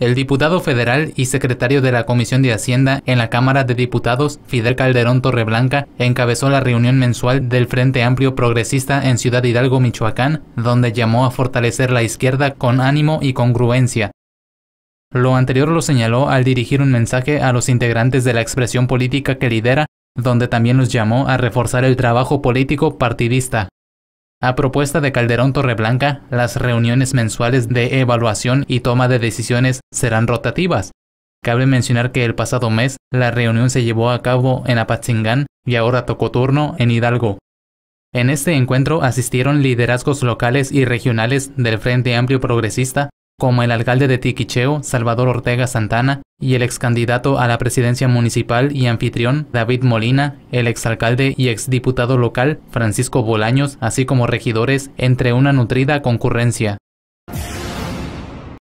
El diputado federal y secretario de la Comisión de Hacienda en la Cámara de Diputados, Fidel Calderón Torreblanca, encabezó la reunión mensual del Frente Amplio Progresista en Ciudad Hidalgo, Michoacán, donde llamó a fortalecer la izquierda con ánimo y congruencia. Lo anterior lo señaló al dirigir un mensaje a los integrantes de la expresión política que lidera, donde también los llamó a reforzar el trabajo político partidista. A propuesta de Calderón Torreblanca, las reuniones mensuales de evaluación y toma de decisiones serán rotativas. Cabe mencionar que el pasado mes la reunión se llevó a cabo en Apatzingán y ahora tocó turno en Hidalgo. En este encuentro asistieron liderazgos locales y regionales del Frente Amplio Progresista, como el alcalde de Tiquicheo, Salvador Ortega Santana, y el ex candidato a la presidencia municipal y anfitrión, David Molina, el alcalde y exdiputado local, Francisco Bolaños, así como regidores, entre una nutrida concurrencia.